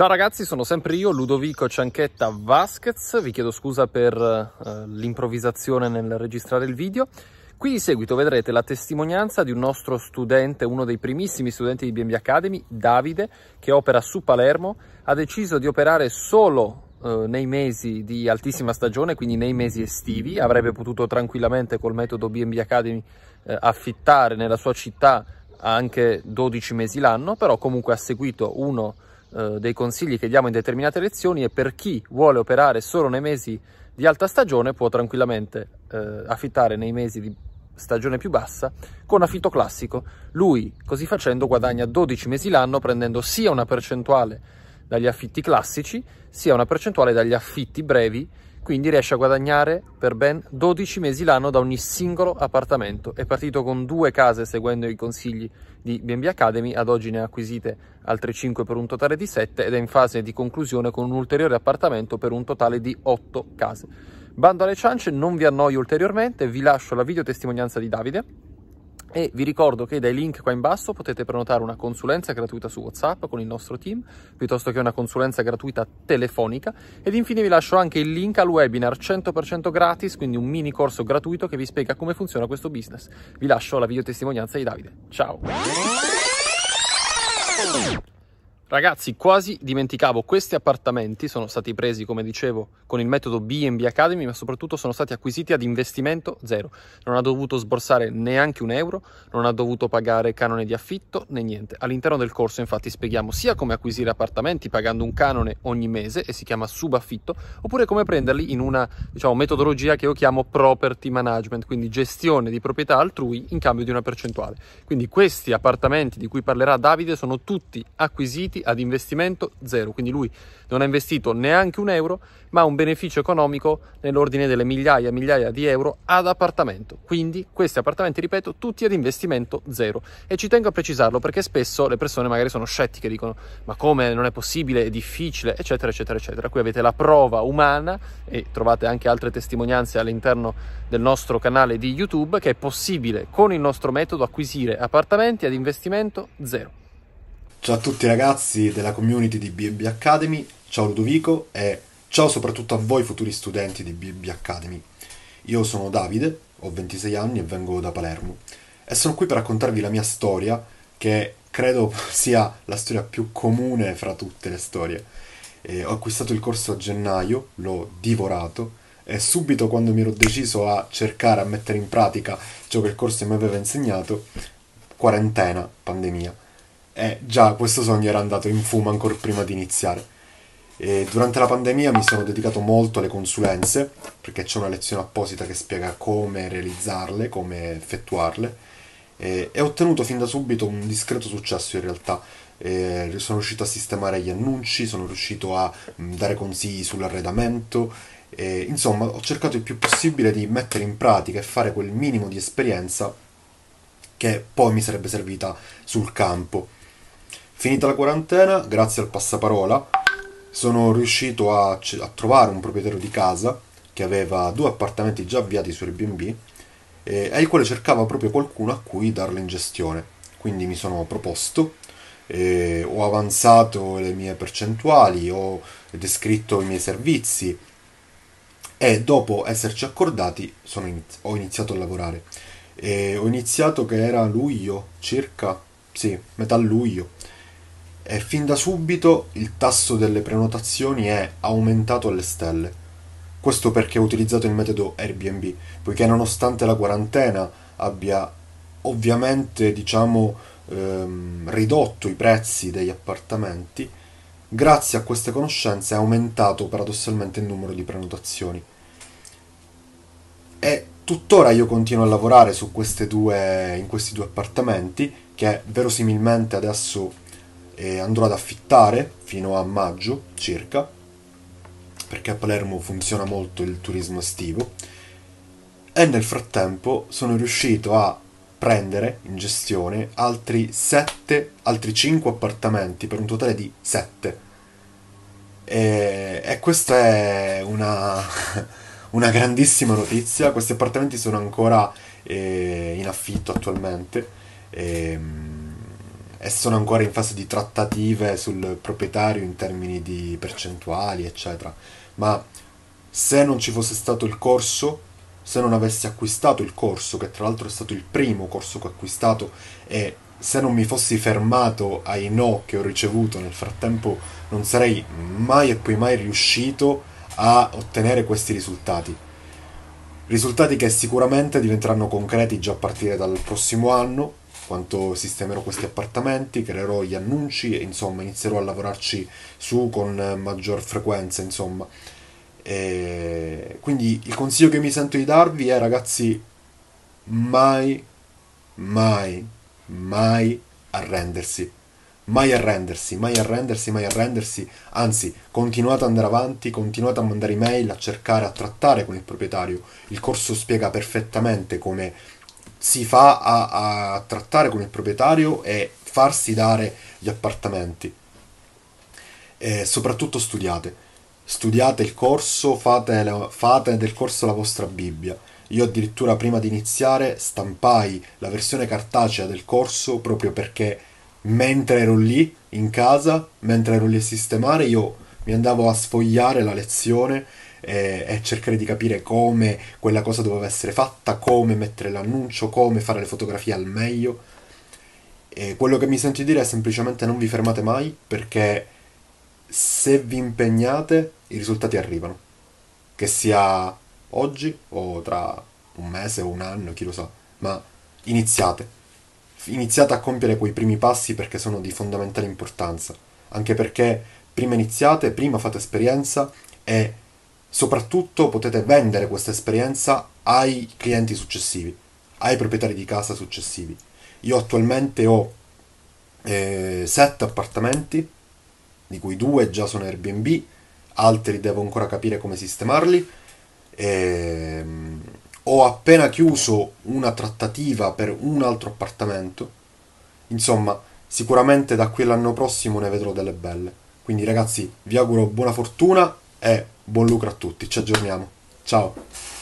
Ciao ragazzi, sono sempre io, Ludovico Cianchetta Vasquez. Vi chiedo scusa per eh, l'improvvisazione nel registrare il video. Qui in seguito vedrete la testimonianza di un nostro studente, uno dei primissimi studenti di BNB Academy, Davide, che opera su Palermo. Ha deciso di operare solo eh, nei mesi di altissima stagione, quindi nei mesi estivi, avrebbe potuto tranquillamente col metodo BNB Academy eh, affittare nella sua città anche 12 mesi l'anno, però comunque ha seguito uno eh, dei consigli che diamo in determinate lezioni e per chi vuole operare solo nei mesi di alta stagione può tranquillamente eh, affittare nei mesi di stagione più bassa con affitto classico. Lui così facendo guadagna 12 mesi l'anno prendendo sia una percentuale dagli affitti classici sia una percentuale dagli affitti brevi quindi riesce a guadagnare per ben 12 mesi l'anno da ogni singolo appartamento. È partito con due case seguendo i consigli di BNB Academy, ad oggi ne ha acquisite altre 5 per un totale di 7 ed è in fase di conclusione con un ulteriore appartamento per un totale di 8 case. Bando alle ciance, non vi annoio ulteriormente, vi lascio la videotestimonianza di Davide e vi ricordo che dai link qua in basso potete prenotare una consulenza gratuita su WhatsApp con il nostro team, piuttosto che una consulenza gratuita telefonica ed infine vi lascio anche il link al webinar 100% gratis, quindi un mini corso gratuito che vi spiega come funziona questo business. Vi lascio la videotestimonianza di Davide. Ciao. Ragazzi, quasi dimenticavo, questi appartamenti sono stati presi, come dicevo, con il metodo B&B Academy, ma soprattutto sono stati acquisiti ad investimento zero. Non ha dovuto sborsare neanche un euro, non ha dovuto pagare canone di affitto né niente. All'interno del corso, infatti, spieghiamo sia come acquisire appartamenti pagando un canone ogni mese e si chiama subaffitto, oppure come prenderli in una, diciamo, metodologia che io chiamo property management, quindi gestione di proprietà altrui in cambio di una percentuale. Quindi questi appartamenti di cui parlerà Davide sono tutti acquisiti costi ad investimento zero, quindi lui non ha investito neanche un euro, ma ha un beneficio economico nell'ordine delle migliaia e migliaia di euro ad appartamento. Quindi questi appartamenti, ripeto, tutti ad investimento zero. E ci tengo a precisarlo perché spesso le persone magari sono scettiche, dicono ma come non è possibile, è difficile, eccetera, eccetera, eccetera. Qui avete la prova umana e trovate anche altre testimonianze all'interno del nostro canale di YouTube che è possibile con il nostro metodo acquisire appartamenti ad investimento zero. Ciao a tutti ragazzi della community di BB Academy, ciao Ludovico e ciao soprattutto a voi futuri studenti di BB Academy. Io sono Davide, ho 26 anni e vengo da Palermo e sono qui per raccontarvi la mia storia che credo sia la storia più comune fra tutte le storie. Eh, ho acquistato il corso a gennaio, l'ho divorato e subito quando mi ero deciso a cercare, a mettere in pratica ciò che il corso mi aveva insegnato, quarantena, pandemia eh, già questo sogno era andato in fumo ancora prima di iniziare. E durante la pandemia mi sono dedicato molto alle consulenze, perché c'è una lezione apposita che spiega come realizzarle, come effettuarle, e, e ho ottenuto fin da subito un discreto successo in realtà. E sono riuscito a sistemare gli annunci, sono riuscito a mm, dare consigli sull'arredamento, e, insomma ho cercato il più possibile di mettere in pratica e fare quel minimo di esperienza che poi mi sarebbe servita sul campo. Finita la quarantena, grazie al passaparola, sono riuscito a, a trovare un proprietario di casa che aveva due appartamenti già avviati su Airbnb e al quale cercava proprio qualcuno a cui darla in gestione. Quindi mi sono proposto, ho avanzato le mie percentuali, ho descritto i miei servizi e dopo esserci accordati iniz- ho iniziato a lavorare. E ho iniziato che era luglio, circa, sì, metà luglio e fin da subito il tasso delle prenotazioni è aumentato alle stelle. Questo perché ho utilizzato il metodo Airbnb, poiché nonostante la quarantena abbia ovviamente diciamo, ehm, ridotto i prezzi degli appartamenti, grazie a queste conoscenze è aumentato paradossalmente il numero di prenotazioni. E tuttora io continuo a lavorare su queste due, in questi due appartamenti che verosimilmente adesso e andrò ad affittare fino a maggio circa, perché a Palermo funziona molto il turismo estivo, e nel frattempo sono riuscito a prendere in gestione altri 7, altri 5 appartamenti per un totale di 7. E, e questa è una, una, grandissima notizia, questi appartamenti sono ancora eh, in affitto attualmente. E, ehm, e sono ancora in fase di trattative sul proprietario in termini di percentuali, eccetera. Ma se non ci fosse stato il corso, se non avessi acquistato il corso, che tra l'altro è stato il primo corso che ho acquistato, e se non mi fossi fermato ai no che ho ricevuto nel frattempo, non sarei mai e poi mai riuscito a ottenere questi risultati. Risultati che sicuramente diventeranno concreti già a partire dal prossimo anno, quanto sistemerò questi appartamenti, creerò gli annunci e insomma inizierò a lavorarci su con maggior frequenza, insomma. E quindi il consiglio che mi sento di darvi è ragazzi mai mai mai arrendersi. Mai arrendersi, mai arrendersi, mai arrendersi, anzi continuate ad andare avanti, continuate a mandare email, a cercare, a trattare con il proprietario. Il corso spiega perfettamente come si fa a, a trattare con il proprietario e farsi dare gli appartamenti. E soprattutto studiate. Studiate il corso, fate, la, fate del corso la vostra Bibbia. Io addirittura prima di iniziare stampai la versione cartacea del corso proprio perché mentre ero lì in casa, mentre ero lì a sistemare, io mi andavo a sfogliare la lezione eh, e cercare di capire come quella cosa doveva essere fatta, come mettere l'annuncio, come fare le fotografie al meglio. E quello che mi sento di dire è semplicemente non vi fermate mai perché se vi impegnate i risultati arrivano. Che sia oggi o tra un mese o un anno, chi lo sa, ma iniziate. Iniziate a compiere quei primi passi perché sono di fondamentale importanza. Anche perché prima iniziate, prima fate esperienza e Soprattutto potete vendere questa esperienza ai clienti successivi, ai proprietari di casa successivi. Io attualmente ho eh, sette appartamenti, di cui due già sono Airbnb, altri devo ancora capire come sistemarli. E, ehm, ho appena chiuso una trattativa per un altro appartamento. Insomma, sicuramente da qui all'anno prossimo ne vedrò delle belle. Quindi ragazzi, vi auguro buona fortuna e buon lucro a tutti, ci aggiorniamo. Ciao!